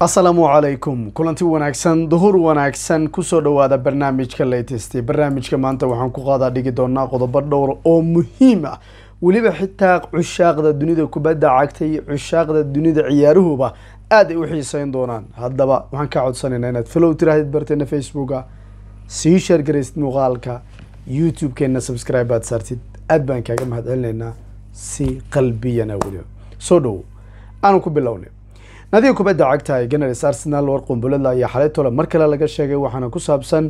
asalaamu calaykum kulanti wanaagsan duhur wanaagsan kusoo dhowaada barnaamijka latest barnaamijka maanta waxaan ku qaadaa dhigi doonaa qodobo dhowr oo muhiim ah weliba xitaa cushaaqda dunida kubadda cagta iyo cushaaqda dunida ciyaaruhuba aad ay u xiiseyn doonaan haddaba waxaan kaa codsanaynaa inaad filow tiraahdid barteena facebooka sii sheergaraysid muuqaalka youtube-keenna subscribe aad saartid aad baan kaaga mahad celinaynaa si qalbiyana weliba soo dhowo aanu ku bilownay nadiga kubadda cagta ee ganars arsenal war qumbuladla ayaa xalay tole mar kale laga sheegay waxaana ku saabsan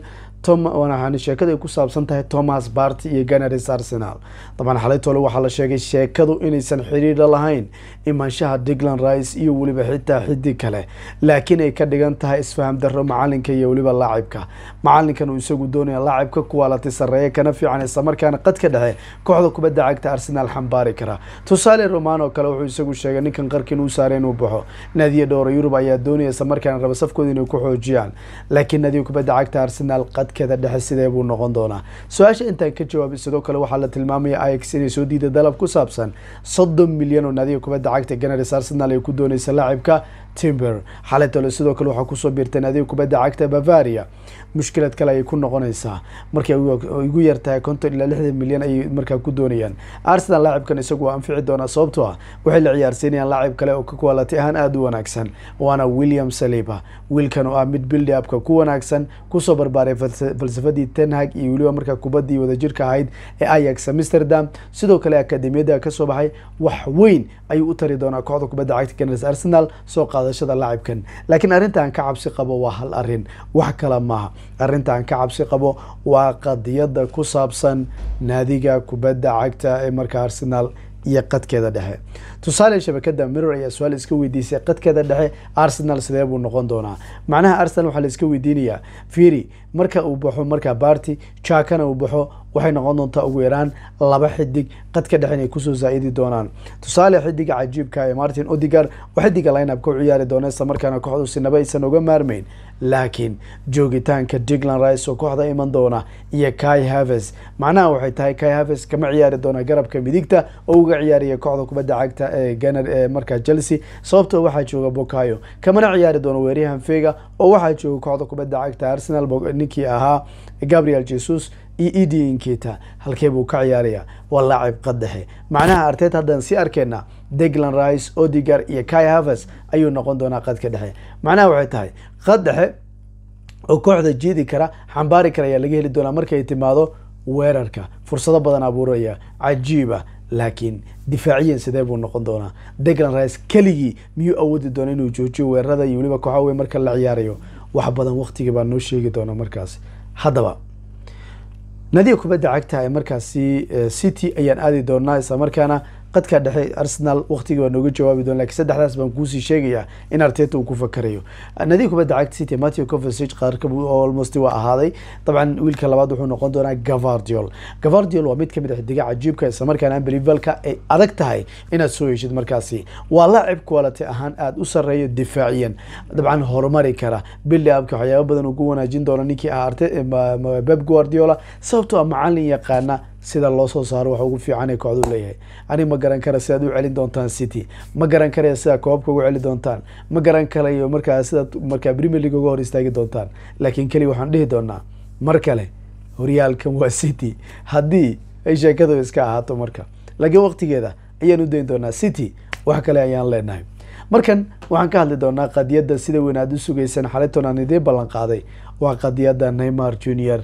sheekada ay ku saabsan tahay thomas barty iyo ganaris arsenal dabcan xalay waxaa la sheegay sheekadu inaysan xiriira lahayn imaanshaha digland rice iyo weliba xitaa xidi kale laakiin ay ka dhigan tahay isfaham darro macalinka iyo weliba laacibka macalinkan uu isagu doonaya laacibka kuwaalati sarreeya kana fiican islamarkaana qadka dhexe kooxda kubadda cagta arsenal xambaari kara tusaale romano kale wuxuu isagu sheegay ninkan qarkiin uu saara inuu baxo naadiya dhowra yurub ayaa doonaya islamarkaana raba safkooda inay ku xoojiyaan laakiin naadiya kubadda cagta arsenal qad khadkeeda dhexe sidee buu noqon doonaa su-aasha intaan ka jawaabay sidoo kale waxaa la tilmaamaya ax inay soo diiday dalab ku saabsan soddon milyan oo naadiga kubadda cagta ganaris arsenal ay ku dooneysa laacibka timber xalay tole sidoo kale waxaa kusoo biirtay naadiga kubadda cagta bavaria mushkilad kale ayay ku noqonaysaa markay igu yartahay konton ilaa lixdan milyan ayay markaa ku doonayaan arsenal laacibkan isagu waa anfici doonaa sababtoo ah waxay la ciyaarsiinayaan laacib kale oo ka kwaalati ahaan aada u wanaagsan waana william saliba wiilkan oo ah mid bildi apka ku wanaagsan kusoo barbaaray falsafadii tenhag iyo weliba markaa kubaddii wadajirka ahayd ee ayax amsterdam sidoo kale akademiyada kasoo baxay wax weyn ayuu u tari doonaa kooxda kubadda cagta ganars arsenal soo qaadashada laacibkan laakiin arrinta aan ka cabsi qabo waa hal arrin wax kale maaha aan ka cabsi qabo waa qadiyadda ku saabsan naadiga kubadda cagta ee markaa arsenal iyo qadkeeda dhexe tusaale shabakada miror ayaa su-aal iska weydiisay qadkeeda dhexe arsenal sidee buu noqon doonaa macnaha arsenal waxaa la iska weydiinayaa fiiri marka uu baxo markaa barti jaakana uu baxo waxay noqon doontaa ugu yaraan laba xidig qadka dhexe inay kusoo zaa'idi doonaan tusaale xidiga cajiibka ah ee martin odigar oo xidiga linabka u ciyaari doona isla markaana kooxdu sinaba aysan oga maarmayn laakiin joogitaanka diglan rice oo kooxda iman doona iyo kai haves macnaha waxay tahay kai haves kama ciyaari doona garabka midigta oo uga ciyaariya kooxda kubadda cagta ee ee markaa chelsea sababtoo waxaa jooga bokayo kamana ciyaari doona weeryahan fega oo waxaa jooga kooxda kubadda cagta arsenal ninkii ahaa gabriel jesus iyo ednketa halkee buu ka ciyaaraya waa laacib qaddexe macnaha arteed haddaan sii arkeenna deglan rice odigar iyo kai havers ayuu noqon doonaa qadka dhexe macnaha waxay tahay qad dhexe oo kooxda jiidi kara xambaari kara ayaa laga heli doonaa markay timaado weerarka fursado badan abuuraya cajiiba laakiin difaaciyan sidee buu noqon doonaa deglan rice keligii miyuu awoodi doona inuu joojiyo weerarada iyo weliba kooxa wey marka la ciyaarayo wax badan waktigii baa noo sheegi doona markaas haddaba naadiga kubadda cagta ee markaasi eh, city ayaan aadi doonaa islamarkaana qadka dhexe arsenal waqtigii baa nooga jawaabi doon lakiin saddexdaas baan kuusii sheegayaa in arteta uu ku fakarayo nadiif kubadda cagta city matthew covesage qaarka almost waa ahaaday dabcan wiilka labaad wuxuu noqon doonaa gavardiol gavardiol waa mid kamid ah xidiga cajiibka islamarkaana brivalka ay adag tahay inaad soo heshid markaasi waa laacib quality ahaan aada u sareeyo difaaciyan dabcan horumari kara billi abka waxyaaba badan ugu wanaajin doona ninkii ah arte beb guardiola sababtoo ah macalin yaqaana sida loosoo saaro waxa ugu fiicanee kooxduu leeyahay ani ma garan kara sidaad u celin doontaan city ma garan karaya sidaad koobka ugu celi doontaan ma garan karayo markaa sidaad markaa premier league uga hor istaagi doontaan laakiin keliya waxaan dhihi doonaa mar kale horyaalkan waa city haddii ay sheekadu iska ahaato marka laakiin waqtigeeda ayaan u dayn doonaa city wax kale ayaan leenahay markan waxaan ka hadli doonaa qadiyadda sida weyn aad u sugayseen xalayton aan idiin waa qadiyadda naymar junior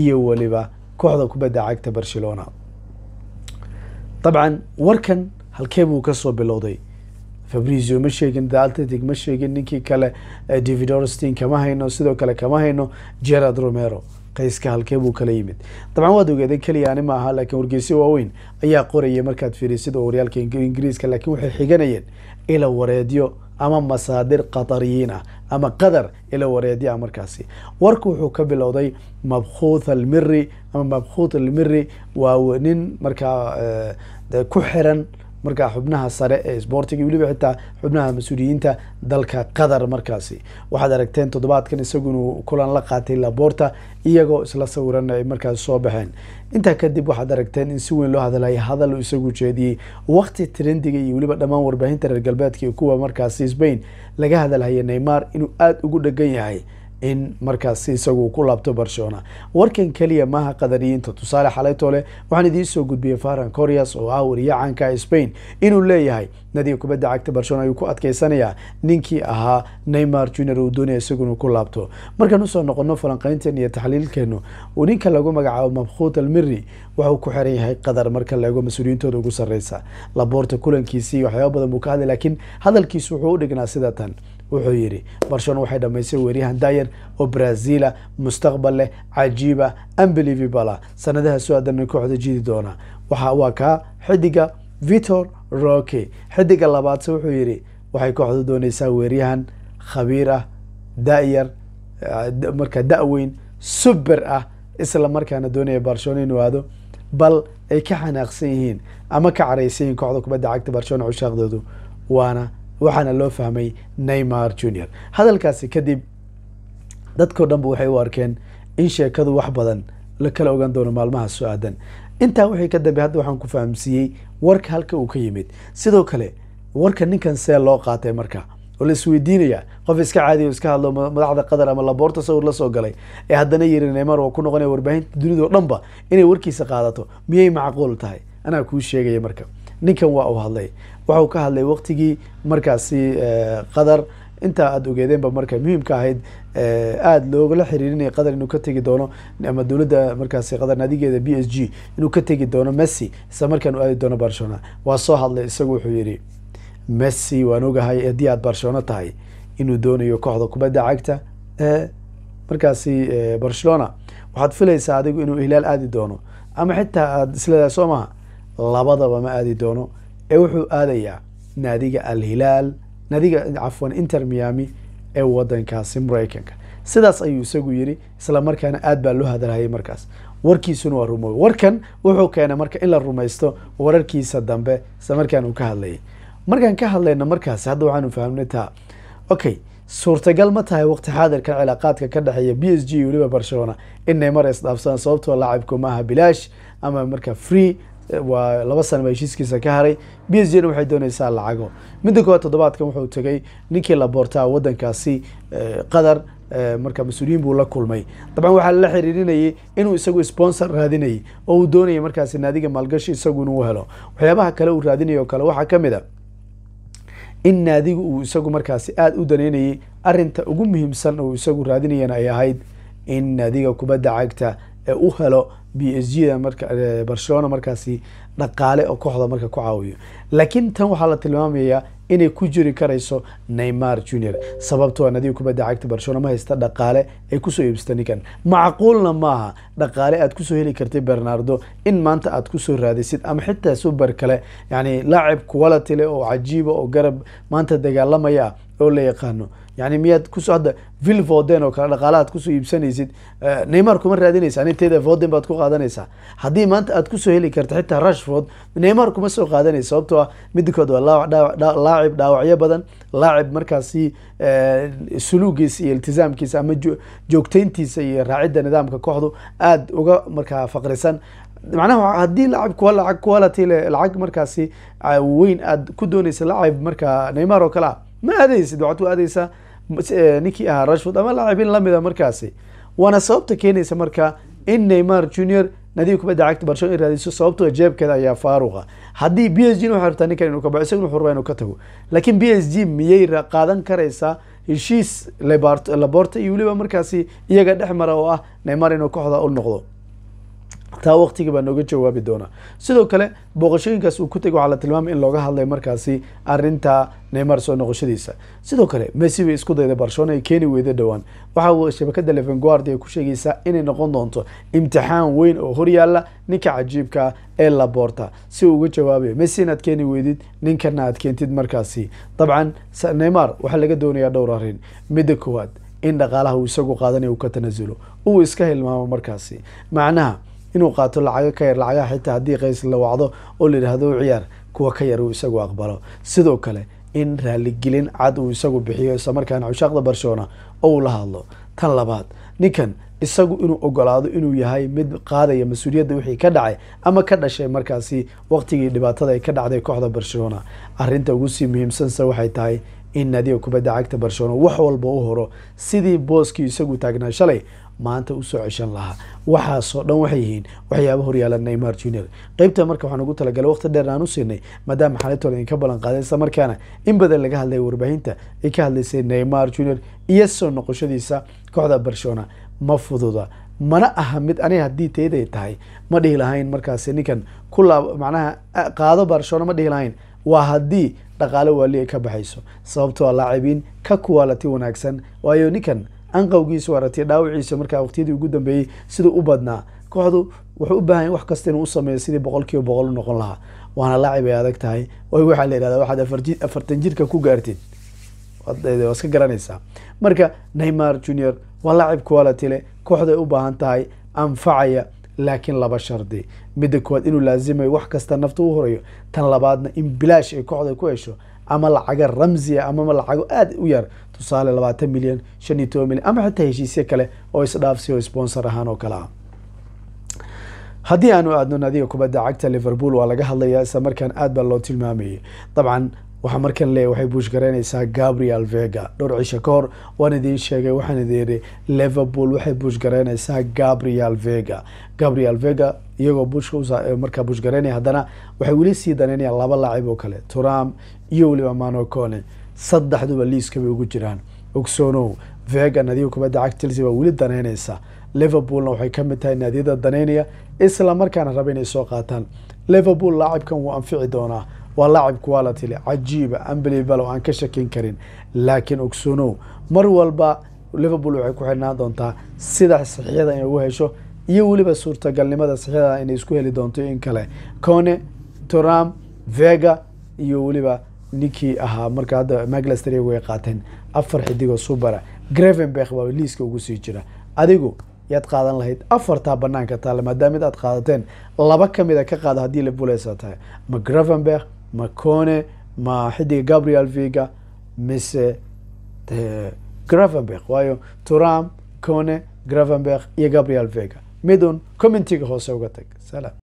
iyo weliba kooxda kubadda cagta barcelona dabcan warkan halkee buu kasoo bilowday fabrizio ma sheegin the atletic ma sheegin ninkii kale eh, david orstin kama hayno sidoo kale kama hayno gerard romero qayska halkee buu kala yimid dabcan waad ogeedeen keliya ani ma aha laakiin wargeyso waaweyn ayaa qoraya markaad fiirisid oo waryaalka ingiriiska laakiin waxay xiganayeen ila wareedyo ama masaadir qatariyiin ah ama qadar ila wareedya ah markaasi warku wuxuu ka bilowday mabkhuuth almiri ama mabkhuuth almiri waa nin markaa eh, ku xiran markaa xubnaha sare ee isboortiga weliba xitaa xubnaha mas-uuliyiinta dalka qatar markaasi waxaad aragteen toddobaadkan isagun kulan la qaatay laboorta iyagoo isla sawiran ay markaasi soo baxeen intaa kadib waxaad aragteen in si weyn loo hadlay hadal isagu jeediyey waqti trendiga iyo weliba dhammaan warbaahinta reer galbeedka iyo kuwa markaasi sbain laga hadalhaya neymar inuu aada ugu dhegan yahay in markaas isagu ku laabto barcelona warkan keliya maaha qadariyiinta tusaale xalaytoole waxaan idiin soo gudbiyey faran corias oo ah wariyacanka spain inuu leeyahay nadiga kubadda cagta barcelona ayuu ku adkaysanayaa ninkii ahaa neymar junior uu doonaya isaguna ku laabto markaan usoo noqono falanqaynteena iyo taxliilkeennu uu ninka lagu magacaabo mabkhuut almiri waxuu ku xiran yahay qadar marka la eego mas-uuliyiintooda ugu sarreysa laboorta kulankiisii waxyaaba badan buu ka hadlay laakiin hadalkiisu wuxuu u dhignaa sida tan wuxuu yidhi barcelona waxay dhammaysay weeryahan dayer oo brazila ah, mustaqbal leh cajiiba ah, unbelivibala ah. sanadaha soo aadana kooxda jiidi doona waxa waa kaa xidiga victor roke xidiga labaadse wuxuu yidhi waxay kooxdu dooneysaa weeryahan khabiir ah dayar eh, markaa da-weyn suber ah isla markaana doonaya barcelona inuu aado bal ay ka xanaaqsan yihiin ama ka caraysan yihiin kooxda kubadda cagta barcelona cushaaqdoodu waana waxaana loo fahmay neymar junior hadalkaasi kadib dadkao dhanba waxay u arkeen in sheekadu wax badan la kala ogaan doono maalmaha oo aadan intaa wixii ka dambe hadda waxaan ku fahamsiiyey warka halka uu ka yimid sidoo kale warka ninkan see loo qaatay marka oo laisweydiinaya qof iska caadiya iska hadlo madaxda qatar ama laboorta sawir la soo galay ee haddana yiri neymar oo ku noqonaya warbaahinta dunida oo dhan inay warkiisa qaadato miyay macquul tahay anaa kuu sheegaya marka ninkan waa uu hadlay waxau ka hadlay waqtigii markaasi eh, qatar intaa aad ogeedeenba marka muhiimka ahayd eh, aada loogala xiriirinaya qatar inuu ka tegi doono ama dowladda markaas qatar naadigeeda b s g inuu ka tegi doono messi isla markaan u aadi doono barcelona waa soo hadlay isagu wuxuu yidhi messi waan ogahay haddii aad barcelona tahay inuu doonayo kooxda kubadda cagta markaasi eh, barcelona waxaad filaysaa adigu inuu hilaal aadi doono ama xitaa aad isleedahay soo maha labadaba ma aadi doono ee wuxuu aadayaa naadiga alhilaal nadiga cafwan inter miami ee wadankaasi maraykanka sidaas ayuu isagu yidhi islamarkaana aada baa loo hadalhayay markaas warkiisuna waa rumoobay warkan wuxuu keenay marka in la rumaysto wararkiisa dambe islamarkaan uu ka hadlayay markaan ka hadlayno markaas hadda waxaanu fahamnay taa okay suurtagal ma tahay waqti xaadirka cilaaqaadka ka dhexeeya b s g iyo weliba barcelona in neymar isdhaafsadaan sababtoo laacibku maaha bilaash ama marka free waa laba sanaba heshiiskiisa ka haray b s gna waxay doonaysaa lacago midda koowaad toddobaadkan wuxuu tegey ninkii la boortaa waddankaasi eh, qatar eh, marka mas-uuliyiin buu la kulmay dabcan waxaa lala xiriirinayay inuu isagu sponsor raadinayay oo uu doonayay markaasi naadiga maalgashi isagu inuu helo waxyaabaha kale uu raadinaya oo kale waxaa ka mid a in naadiga uu isagu markaasi aada u daneynayay arinta ugu muhiimsan oo isagu raadinayana ay ahayd in naadiga kubadda cagta ee u helo b s g da marbarcelona eh, markaasi dhaqaale oo kooxda marka ku caawiyo laakiin tan waxaa la tilmaamayaa inay ku jiri karayso neymar junior sababtoo an ah kubadda cagta barcelona ma haysta dhaqaale ay kusoo iibsata ninkan macquulna maaha dhaqaale aad kusoo heli kartay bernardo in maanta aad kusoo raadisid ama xitaa subar kale yani laacib quality leh oo cajiiba oo garab maanta dagaalamaya oo la yaqaano yani miyaad kus hadda vil voden oo kale dhaqaale aad kusoo iibsanaysid eh, neymar kuma raadinaysa ninteyda voden baad ku qaadanaysaa haddii maanta aad kusoo heli karta xitaa rushford neymar kuma soo qaadanaysa sababtoo ah midda waa dhaawac laacib dhaawacyo badan laacib markaasi eh, suluugiisa iyo iltizaamkiisa ama joogtayntiisa iyo raacidda nidaamka kooxdu aada uga markaa faqrisan macnaha haddii laacibka lacag quality le lacag markaasi ah, weyn aad ku dooneysa lacib markaa neymar oo kale ah ma aadaysid waxaad u aadaysaa eh, ninkii ahaa rashford ama laacibin lamida ah markaasi waana sababta keenaysa marka in neymar junior nadiib kubadda cagta barshon in raadiso sababtoo jeebkeeda ayaa faaruqa haddii b s g waxay rabtaa ninkan inuu ka bao isagana wuxuu rabaa inuu ka tago laakiin b s g miyay qaadan karaysaa heshiis laborte iyo weliba markaasi iyaga dhex mara oo ah neymar inuu kooxda u noqdo taa waqtigii baan nooga jawaabi doonaa sidoo kale booqashooyinkaas uu ku tegay waxaa la tilmaamay in looga hadlay markaasi arinta neymar soo noqoshadiisa sidoo kale messi bay isku dayday barcelona ay keeni weyda dhowaan waxaa shabakada levenguard ay ku sheegaysaa inay noqon doonto imtixaan weyn oo horyaala ninka cajiibka ee laboorta si uu uga jawaabayo messi inaad keeni weydid ninkana aad keentid markaasi dabcan neymar waxaa laga doonayaa dhowr arin midda koowaad in dhaqaalaha uu isagu qaadanayo uu ka tanasulo uu iska hilmaamo markaasi macnaha inuu qaato lacago ka yar lacagaha xitaa haddii qays la wacdo oo layidhaahdo ciyaar kuwa ka yar uu isagu aqbalo sidoo kale in raalligelin cad uu isagu bixiyo islamarkaana cushaaqda barcelona oo uu la hadlo tan labaad ninkan isagu inuu ogolaado inuu yahay mid qaadaya mas-uuliyadda wixii ka dhacay ama ka dhashay markaasi waqtigii dhibaatada ay ka dhacday kooxda barcelona arinta ugu sii muhiimsanse waxay tahay in naadiga kubadda cagta barcelona wax walba u horo sidii booskii isagu taagnaa shalay maanta usoo ceshan lahaa waxaasoo dhan waxay yihiin waxyaaba horyaala neymar junior qeybta marka waxaan ugu talagalay waqti dheer aan u siinay maadaama xalitol idinka ballan qaaday isla markaana in badan laga hadlaya warbaahinta ay ka hadlaysay neymar junior iyo soo noqoshadiisa kooxda barcelona ma fududa mana aha mid aniga haddii tayday tahay ma dhihi lahayn markaasi ninkan ku macnaha qaado barcelona ma dhihi lahayn waa haddii dhaqaale waali ay ka baxayso sababtoo ah laacibiin ka kuwaalati wanaagsan waayo ninkan anqowgiisu aragtay dhaawaciisa markaa waqtiyadii ugu dambeeyey siduu u badnaa kooxdu wuxuu u baahanya wax kasta inuu sameeyo sidii boqolkiiba boqol u noqon lahaa waana laacib ay adag tahay waayo waxaa la yidhahdaa waxaad afartan jirka ku gaartid waa iska garanaysaa marka neymar junior waa laacib kuwalati le kooxda ay u baahan tahay anfacaya laakiin laba shardi midda koowaad inuu laazimayo wax kasta nafta u horeeyo tan labaadna in bilaash ay kooxda ku hesho ama lacaga ramsiya ah, amama lacago aada u yar tusaale labaatan milyan shan iyo toban milyan ama xitaa heshiisye kale oo isdhaafsi oo sponsor ahaan oo kale ah haddii aanu aadno nadiga kubadda cagta liverpool waa laga hadlayaa isla markaan aad baa loo tilmaamayay dabcan waxaa markan leeyahy waxay buushgaraynaysaa gabriel vega dhowr cisho ka hor waan idiin sheegay waxaan idiin yidhi liverpool waxay buushgaraynaysaa gabriel vega gabriel vega iyagoo bushmarkaa buushgaraynaya haddana waxay weli sii danaynayaan laba laacib oo kale turam iyo weliba manocone saddexduba liiska bay ugu jiraan ogsoonow vega nadiga kubadda cag chelsea baa weli daneynaysa liverpoolna waxay ka mid tahay naadiyada daneynaya isla markaana raba inay soo qaataan liverpool laacibkan wuu anfici doonaa waa laacibku waa la tili cajiiba amblibal oo aan ka shakin karin laakiin ogsoonow mar walba liverpool waxay ku xidhnaan doontaa sida saxiixyada inay ugu hesho iyo weliba suurtagalnimada saxiixyada inay isku heli doonto in kale cone toram vega iyo weliba ninkii ahaa marka hadda maclester way qaateen afar xidigoo subara grevenberg baa liiska ugu sii jira adigu yaad qaadan lahayd afartaa banaanka taalla maadaamid aad qaadateen laba kamida ka qaada haddii liverpool ay satahay ama grevenberg ma cone ma xidiga gabriel viga mise eh, gravenberg waayo turam cone gravenberg iyo gabriel vega midun commentiga hoose uga tag salam